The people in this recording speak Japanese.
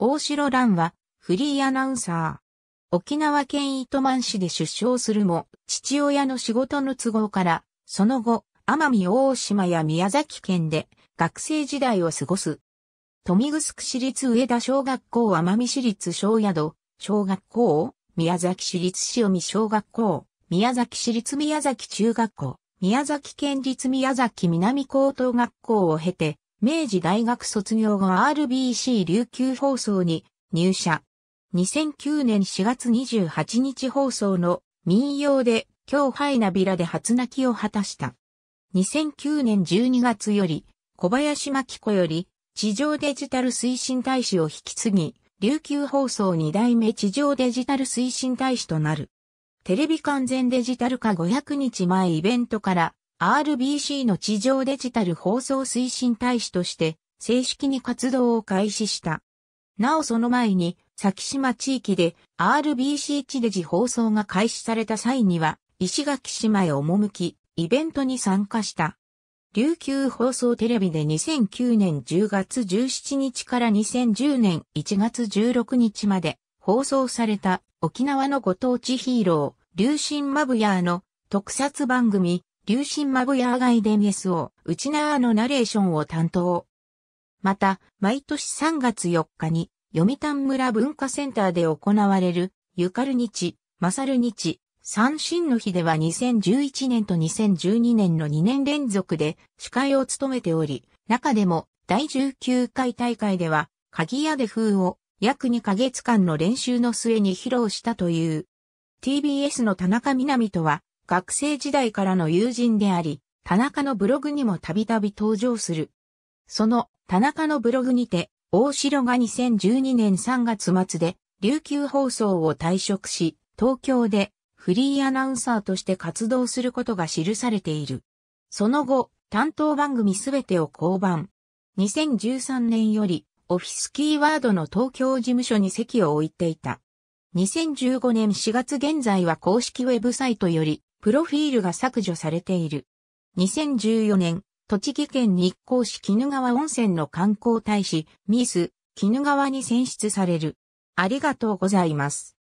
大城蘭は、フリーアナウンサー。沖縄県糸満市で出生するも、父親の仕事の都合から、その後、奄美大島や宮崎県で学生時代を過ごす。富城市立上田小学校奄美市立小宿、小学校、宮崎市立塩見小学校、宮崎市立宮崎中学校、宮崎県立宮崎南高等学校を経て、明治大学卒業後 RBC 琉球放送に入社。2009年4月28日放送の民謡で今日ハイナビラで初泣きを果たした。2009年12月より小林真紀子より地上デジタル推進大使を引き継ぎ、琉球放送2代目地上デジタル推進大使となる。テレビ完全デジタル化500日前イベントから RBC の地上デジタル放送推進大使として正式に活動を開始した。なおその前に、先島地域で RBC 地デジ放送が開始された際には、石垣島へ赴き、イベントに参加した。琉球放送テレビで2009年10月17日から2010年1月16日まで放送された沖縄のご当地ヒーロー、流神マブヤーの特撮番組流神マブヤーガイデン S を、ウチナーのナレーションを担当。また、毎年3月4日に、読谷村文化センターで行われる、ゆかる日、まさる日、三神の日では2011年と2012年の2年連続で司会を務めており、中でも第19回大会では、鍵屋で風を約2ヶ月間の練習の末に披露したという。TBS の田中みなみとは、学生時代からの友人であり、田中のブログにもたびたび登場する。その田中のブログにて、大城が2012年3月末で琉球放送を退職し、東京でフリーアナウンサーとして活動することが記されている。その後、担当番組すべてを降板。2013年より、オフィスキーワードの東京事務所に席を置いていた。2015年4月現在は公式ウェブサイトより、プロフィールが削除されている。2014年、栃木県日光市鬼怒川温泉の観光大使、ミス、鬼怒川に選出される。ありがとうございます。